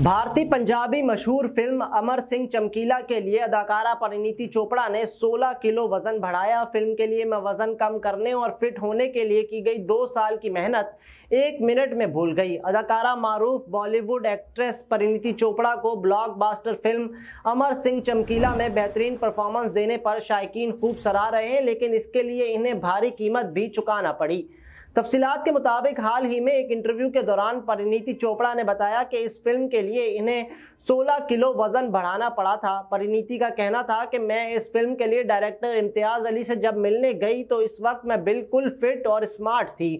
भारतीय पंजाबी मशहूर फिल्म अमर सिंह चमकीला के लिए अदाकारा परिणीति चोपड़ा ने 16 किलो वजन बढ़ाया फिल्म के लिए मैं वजन कम करने और फिट होने के लिए की गई दो साल की मेहनत एक मिनट में भूल गई अदाकारा मारूफ बॉलीवुड एक्ट्रेस परिणीति चोपड़ा को ब्लॉकबस्टर फिल्म अमर सिंह चमकीला में बेहतरीन परफॉर्मेंस देने पर शायकीन खूब सराह रहे हैं लेकिन इसके लिए इन्हें भारी कीमत भी चुकाना पड़ी तफसीत के मुताबिक हाल ही में एक इंटरव्यू के दौरान परिणीति चोपड़ा ने बताया कि इस फिल्म के लिए इन्हें 16 किलो वज़न बढ़ाना पड़ा था परिणीति का कहना था कि मैं इस फिल्म के लिए डायरेक्टर इम्तियाज़ अली से जब मिलने गई तो इस वक्त मैं बिल्कुल फिट और स्मार्ट थी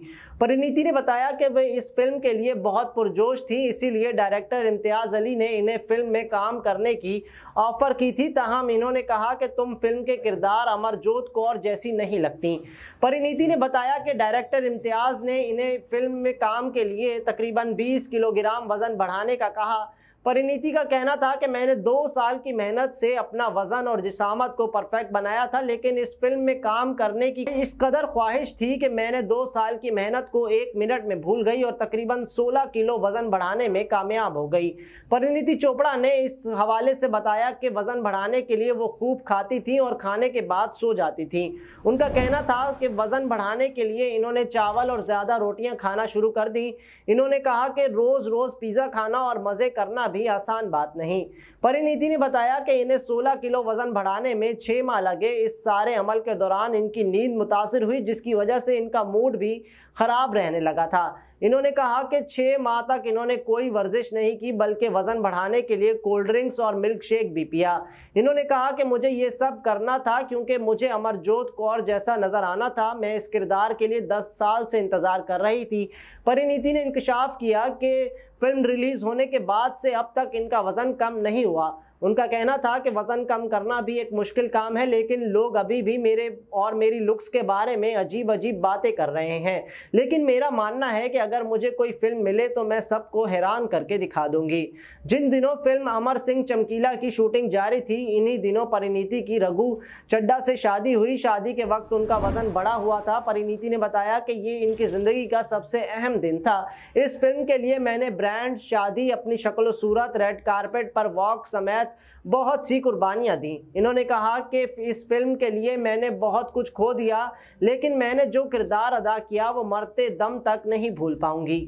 परिणीति ने बताया कि वे इस फिल्म के लिए बहुत पुरजोश थी इसीलिए डायरेक्टर इम्तियाज़ अली ने इन्हें फिल्म में काम करने की ऑफ़र की थी तहम इन्होंने कहा कि तुम फिल्म के किरदार अमरजोत कौर जैसी नहीं लगती परिणीति ने बताया कि डायरेक्टर इम्तियाज़ ने इन्हें फिल्म में काम के लिए तकरीबन 20 किलोग्राम वज़न बढ़ाने का कहा परिणीति का कहना था कि मैंने दो साल की मेहनत से अपना वज़न और जिसामत को परफेक्ट बनाया था लेकिन इस फिल्म में काम करने की इस कदर ख्वाहिश थी कि मैंने दो साल की मेहनत को एक मिनट में भूल गई और तकरीबन 16 किलो वज़न बढ़ाने में कामयाब हो गई परिणीति चोपड़ा ने इस हवाले से बताया कि वज़न बढ़ाने के लिए वो खूब खाती थी और खाने के बाद सो जाती थी उनका कहना था कि वज़न बढ़ाने के लिए इन्होंने चावल और ज़्यादा रोटियाँ खाना शुरू कर दी इन्होंने कहा कि रोज़ रोज़ पिज़्ज़ा खाना और मज़े करना भी आसान बात नहीं परिनीति ने बताया कि इन्हें 16 किलो वजन बढ़ाने में छः माह लगे इस सारे अमल के दौरान इनकी नींद मुतासर हुई जिसकी वजह से इनका मूड भी ख़राब रहने लगा था इन्होंने कहा कि छः माह तक इन्होंने कोई वर्जिश नहीं की बल्कि वज़न बढ़ाने के लिए कोल्ड ड्रिंक्स और मिल्क शेक भी पिया इन्होंने कहा कि मुझे ये सब करना था क्योंकि मुझे अमरजोत कौर जैसा नज़र आना था मैं इस किरदार के लिए दस साल से इंतज़ार कर रही थी परिणीति ने इंकशाफ किया कि फिल्म रिलीज़ होने के बाद से अब तक इनका वज़न कम नहीं हुआ उनका कहना था कि वज़न कम करना भी एक मुश्किल काम है लेकिन लोग अभी भी मेरे और मेरी लुक्स के बारे में अजीब अजीब बातें कर रहे हैं लेकिन मेरा मानना है कि अगर मुझे कोई फ़िल्म मिले तो मैं सबको हैरान करके दिखा दूंगी जिन दिनों फिल्म अमर सिंह चमकीला की शूटिंग जारी थी इन्हीं दिनों परिणीति की रघु चड्डा से शादी हुई शादी के वक्त उनका वज़न बढ़ा हुआ था परिणीति ने बताया कि ये इनकी ज़िंदगी का सबसे अहम दिन था इस फिल्म के लिए मैंने ब्रांड शादी अपनी शक्ल सूरत रेड कारपेट पर वॉक समेत बहुत सी कुर्बानियाँ दी इन्होंने कहा कि इस फिल्म के लिए मैंने बहुत कुछ खो दिया लेकिन मैंने जो किरदार अदा किया वो मरते दम तक नहीं भूल पाऊँगी